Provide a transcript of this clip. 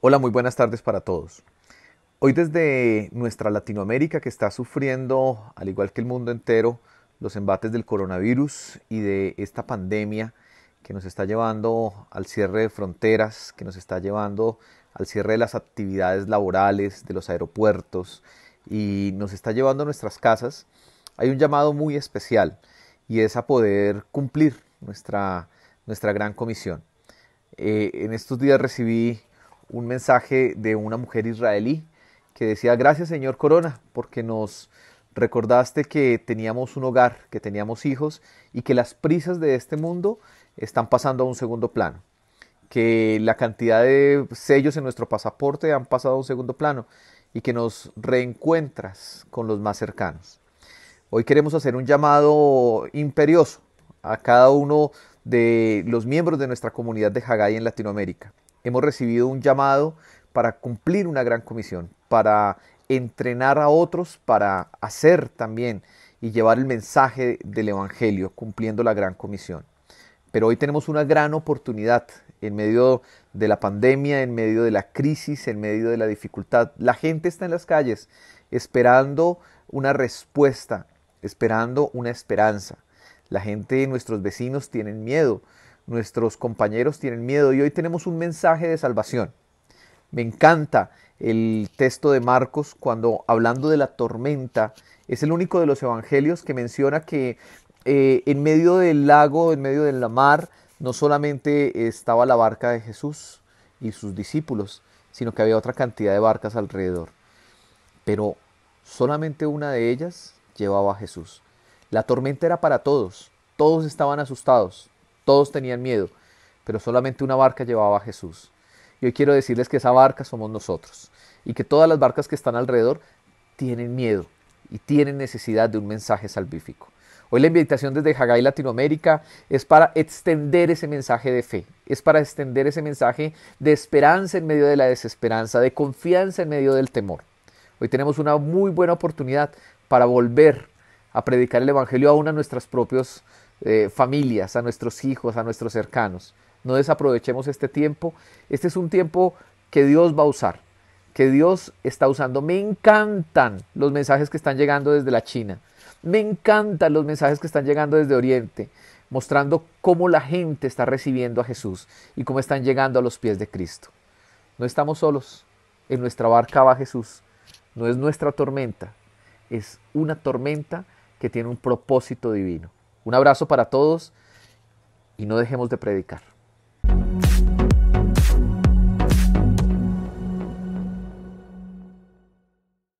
Hola, muy buenas tardes para todos. Hoy desde nuestra Latinoamérica que está sufriendo, al igual que el mundo entero, los embates del coronavirus y de esta pandemia que nos está llevando al cierre de fronteras, que nos está llevando al cierre de las actividades laborales, de los aeropuertos y nos está llevando a nuestras casas, hay un llamado muy especial y es a poder cumplir nuestra, nuestra gran comisión. Eh, en estos días recibí un mensaje de una mujer israelí que decía, gracias señor Corona, porque nos recordaste que teníamos un hogar, que teníamos hijos y que las prisas de este mundo están pasando a un segundo plano, que la cantidad de sellos en nuestro pasaporte han pasado a un segundo plano y que nos reencuentras con los más cercanos. Hoy queremos hacer un llamado imperioso a cada uno de los miembros de nuestra comunidad de Haggai en Latinoamérica. Hemos recibido un llamado para cumplir una gran comisión, para entrenar a otros, para hacer también y llevar el mensaje del Evangelio, cumpliendo la gran comisión. Pero hoy tenemos una gran oportunidad en medio de la pandemia, en medio de la crisis, en medio de la dificultad. La gente está en las calles esperando una respuesta, esperando una esperanza. La gente, nuestros vecinos tienen miedo, nuestros compañeros tienen miedo y hoy tenemos un mensaje de salvación. Me encanta el texto de Marcos cuando hablando de la tormenta, es el único de los evangelios que menciona que eh, en medio del lago, en medio de la mar, no solamente estaba la barca de Jesús y sus discípulos, sino que había otra cantidad de barcas alrededor. Pero solamente una de ellas llevaba a Jesús. La tormenta era para todos, todos estaban asustados, todos tenían miedo, pero solamente una barca llevaba a Jesús. Y hoy quiero decirles que esa barca somos nosotros y que todas las barcas que están alrededor tienen miedo y tienen necesidad de un mensaje salvífico. Hoy la invitación desde Hagai Latinoamérica es para extender ese mensaje de fe, es para extender ese mensaje de esperanza en medio de la desesperanza, de confianza en medio del temor. Hoy tenemos una muy buena oportunidad para volver a predicar el Evangelio aún a nuestras propias eh, familias, a nuestros hijos, a nuestros cercanos. No desaprovechemos este tiempo. Este es un tiempo que Dios va a usar, que Dios está usando. Me encantan los mensajes que están llegando desde la China. Me encantan los mensajes que están llegando desde Oriente, mostrando cómo la gente está recibiendo a Jesús y cómo están llegando a los pies de Cristo. No estamos solos. En nuestra barca va Jesús. No es nuestra tormenta. Es una tormenta que tiene un propósito divino. Un abrazo para todos y no dejemos de predicar.